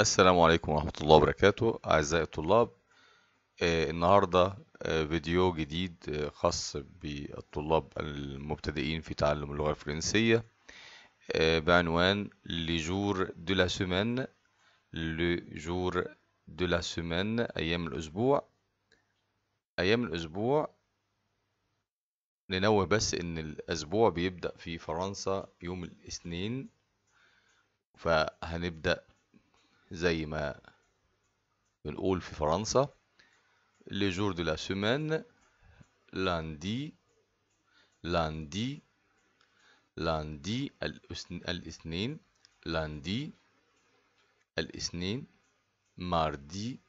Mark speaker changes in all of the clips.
Speaker 1: السلام عليكم ورحمة الله وبركاته أعزائي الطلاب آه، النهاردة آه، فيديو جديد آه، خاص بالطلاب المبتدئين في تعلم اللغة الفرنسية بعنوان لجور دو لا سومان لجور دو لا سومان أيام الأسبوع أيام الأسبوع ننوه بس إن الأسبوع بيبدأ في فرنسا يوم الاثنين فهنبدأ زي ما بنقول في فرنسا لي جور دو لا سيمين لاندي لاندي لاندي الاثنين لاندي الاثنين ماردي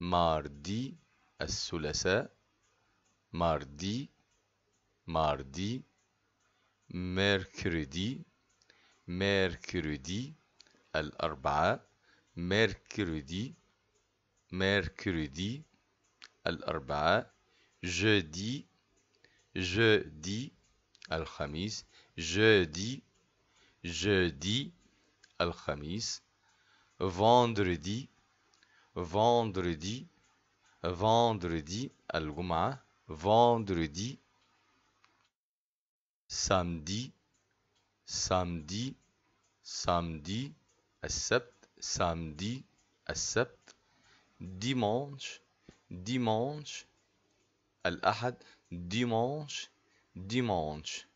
Speaker 1: ماردي الثلاثاء ماردي ماردي ميركريدي ميركريدي mercredi mercredi mercredi arba jeudi jeudi الخميس jeudi jeudi الخميس vendredi vendredi vendredi الجمعة vendredi samedi samedi samedi السبت سامدي السبت ديمانش ديمانش الأحد ديمانش ديمانش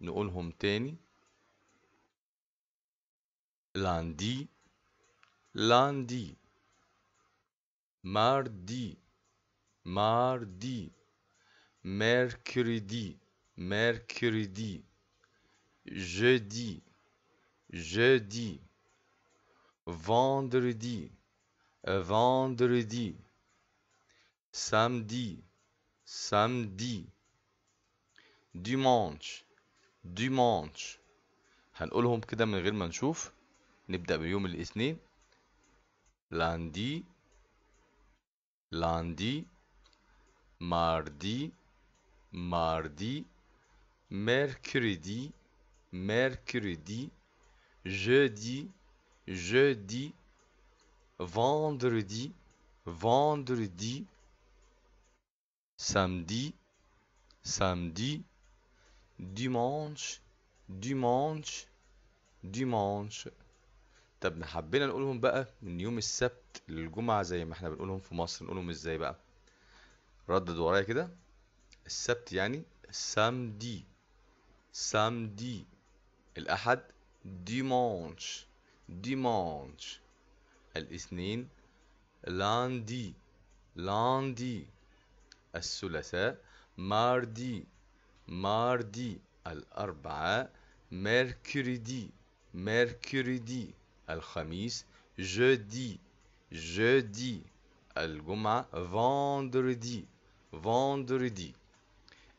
Speaker 1: نقولهم تاني لاندي لاندي ماردي ماردي ميركريدي ميركريدي جدي جدي vendredi, vendredi, samedi, samedi, dimanche, dimanche هنقولهم كده من غير ما نشوف نبدأ بيوم الاثنين لاندي لاندي ماردي ماردي mercredi mercredi jeudi jeudi, vendredi, vendredi, samedi, samedi, dimanche, dimanche, dimanche طب حبينا نقولهم بقى من يوم السبت للجمعة زي ما احنا بنقولهم في مصر نقولهم ازاي بقى ردد ورايا كده السبت يعني سامدي سامدي الأحد ديمانش dimanche الاثنين لاندي لاندي الثلاثاء ماردي ماردي الأربعاء ميركوريدي ميركوريدي الخميس جودي جودي الجمعة vendredi vendredi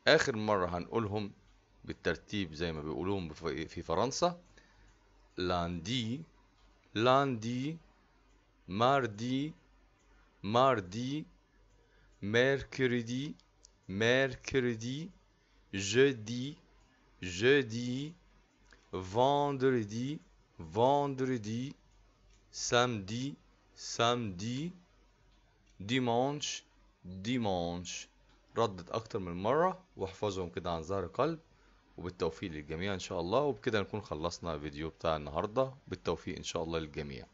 Speaker 1: آخر مرة هنقولهم بالترتيب زي ما بيقولوهم في فرنسا لاندي lundi mardi mardi mercredi mercredi jeudi jeudi vendredi vendredi samedi samedi dimanche dimanche ردت أكتر من مرة واحفظهم كده عن ظهر قلب وبالتوفيق للجميع ان شاء الله وبكده نكون خلصنا فيديو بتاع النهارده بالتوفيق ان شاء الله للجميع